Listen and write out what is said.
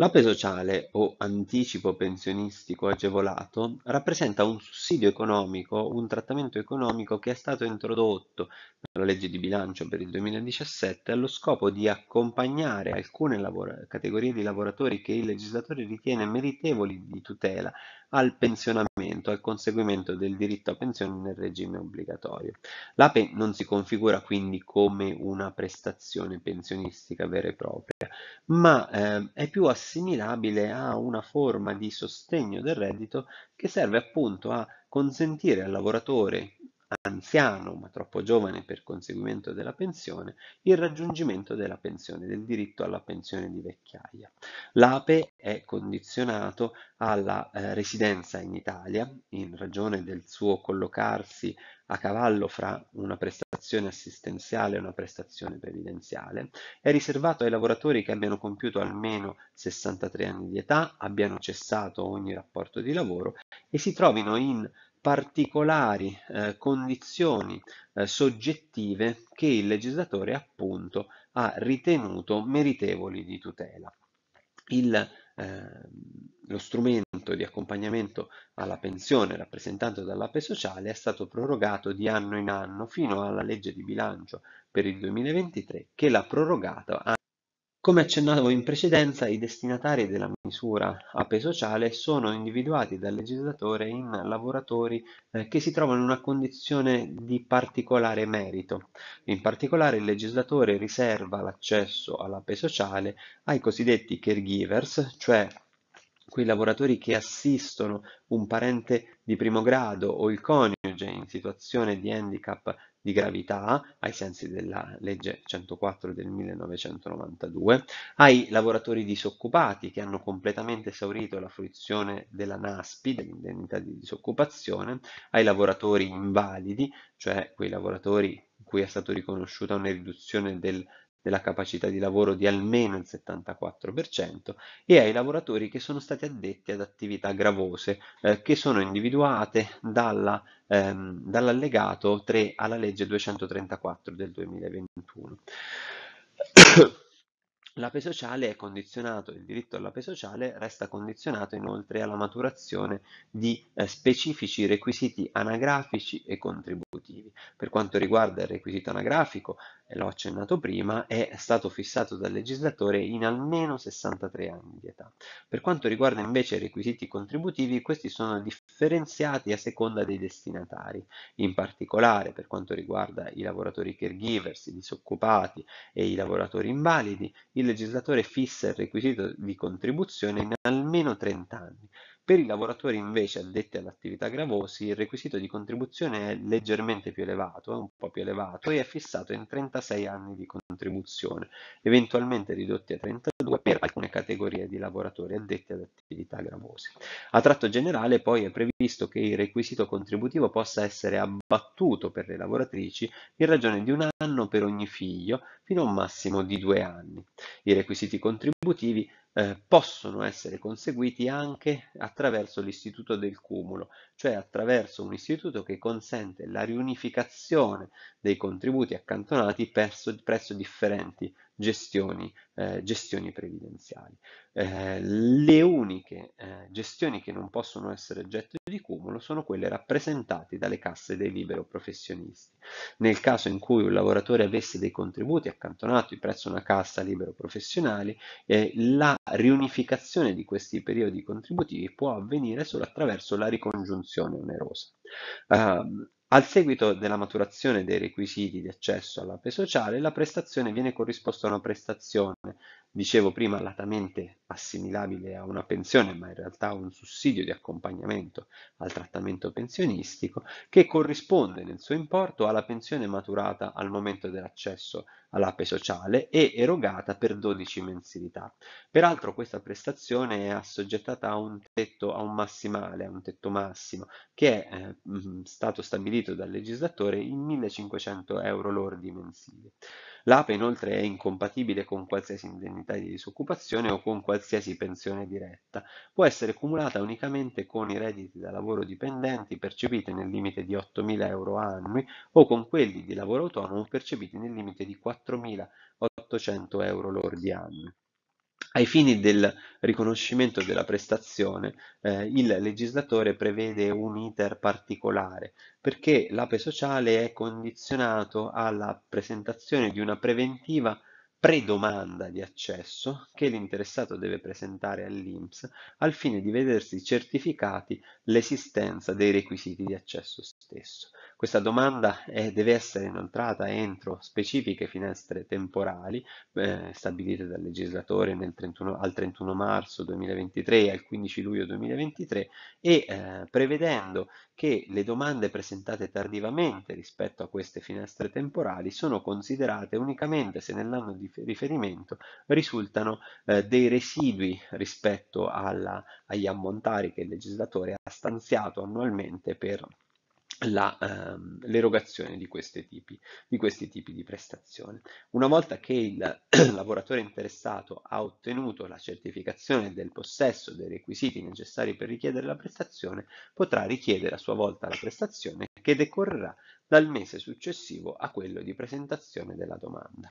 L'Ape sociale o anticipo pensionistico agevolato rappresenta un sussidio economico, un trattamento economico che è stato introdotto dalla legge di bilancio per il 2017 allo scopo di accompagnare alcune categorie di lavoratori che il legislatore ritiene meritevoli di tutela al pensionamento, al conseguimento del diritto a pensione nel regime obbligatorio. L'APE non si configura quindi come una prestazione pensionistica vera e propria, ma eh, è più assimilata assimilabile a una forma di sostegno del reddito che serve appunto a consentire al lavoratore anziano ma troppo giovane per conseguimento della pensione, il raggiungimento della pensione, del diritto alla pensione di vecchiaia. L'APE è condizionato alla eh, residenza in Italia in ragione del suo collocarsi a cavallo fra una prestazione assistenziale e una prestazione previdenziale, è riservato ai lavoratori che abbiano compiuto almeno 63 anni di età, abbiano cessato ogni rapporto di lavoro e si trovino in particolari eh, condizioni eh, soggettive che il legislatore appunto ha ritenuto meritevoli di tutela. Il, eh, lo strumento di accompagnamento alla pensione rappresentato dall'APE sociale è stato prorogato di anno in anno fino alla legge di bilancio per il 2023 che l'ha prorogato come accennavo in precedenza, i destinatari della misura APE sociale sono individuati dal legislatore in lavoratori eh, che si trovano in una condizione di particolare merito. In particolare il legislatore riserva l'accesso all'APE sociale ai cosiddetti caregivers, cioè quei lavoratori che assistono un parente di primo grado o il coniuge in situazione di handicap di gravità ai sensi della legge 104 del 1992, ai lavoratori disoccupati che hanno completamente esaurito la fruizione della NASPI, dell'indennità di disoccupazione, ai lavoratori invalidi, cioè quei lavoratori cui è stata riconosciuta una riduzione del della capacità di lavoro di almeno il 74% e ai lavoratori che sono stati addetti ad attività gravose eh, che sono individuate dalla, ehm, dall'allegato 3 alla legge 234 del 2021. L'ape sociale è condizionato, il diritto all'ape sociale resta condizionato inoltre alla maturazione di eh, specifici requisiti anagrafici e contributivi. Per quanto riguarda il requisito anagrafico, eh, l'ho accennato prima, è stato fissato dal legislatore in almeno 63 anni di età. Per quanto riguarda invece i requisiti contributivi, questi sono differenziati a seconda dei destinatari. In particolare per quanto riguarda i lavoratori caregivers, i disoccupati e i lavoratori invalidi, il legislatore fissa il requisito di contribuzione in almeno 30 anni. Per i lavoratori invece addetti all'attività gravosi il requisito di contribuzione è leggermente più elevato, eh, un po' più elevato e è fissato in 36 anni di contribuzione, eventualmente ridotti a 36. 2 per alcune categorie di lavoratori addetti ad attività gravose. A tratto generale poi è previsto che il requisito contributivo possa essere abbattuto per le lavoratrici in ragione di un anno per ogni figlio fino a un massimo di due anni. I requisiti contributivi eh, possono essere conseguiti anche attraverso l'istituto del cumulo, cioè attraverso un istituto che consente la riunificazione dei contributi accantonati presso, presso differenti gestioni, eh, gestioni previdenziali. Eh, le uniche eh, gestioni che non possono essere oggetto di cumulo sono quelle rappresentate dalle casse dei libero professionisti. Nel caso in cui un lavoratore avesse dei contributi accantonati presso una cassa libero professionale, eh, la riunificazione di questi periodi contributivi può avvenire solo attraverso la ricongiunzione onerosa. Uh, al seguito della maturazione dei requisiti di accesso alla sociale, la prestazione viene corrisposta a una prestazione dicevo prima, latamente assimilabile a una pensione, ma in realtà un sussidio di accompagnamento al trattamento pensionistico, che corrisponde nel suo importo alla pensione maturata al momento dell'accesso all'APE sociale e erogata per 12 mensilità. Peraltro questa prestazione è assoggettata a un tetto, a un massimale, a un tetto massimo, che è eh, stato stabilito dal legislatore in 1500 euro lordi mensili. L'APE inoltre è incompatibile con qualsiasi indennità indennità di disoccupazione o con qualsiasi pensione diretta. Può essere cumulata unicamente con i redditi da lavoro dipendenti percepiti nel limite di 8.000 euro annui o con quelli di lavoro autonomo percepiti nel limite di 4.800 euro lordi annui. Ai fini del riconoscimento della prestazione, eh, il legislatore prevede un iter particolare perché l'APE sociale è condizionato alla presentazione di una preventiva predomanda di accesso che l'interessato deve presentare all'INPS al fine di vedersi certificati l'esistenza dei requisiti di accesso stesso. Questa domanda è, eh, deve essere inoltrata entro specifiche finestre temporali eh, stabilite dal legislatore 31, al 31 marzo 2023 e al 15 luglio 2023 e eh, prevedendo che le domande presentate tardivamente rispetto a queste finestre temporali sono considerate unicamente se nell'anno di riferimento risultano eh, dei residui rispetto alla, agli ammontari che il legislatore ha stanziato annualmente per Ehm, l'erogazione ehm, di, di, questi tipi di prestazione. Una volta che il lavoratore interessato ha ottenuto la certificazione del possesso dei requisiti necessari per richiedere la prestazione, potrà richiedere a sua volta la prestazione che decorrerà dal mese successivo a quello di presentazione della domanda.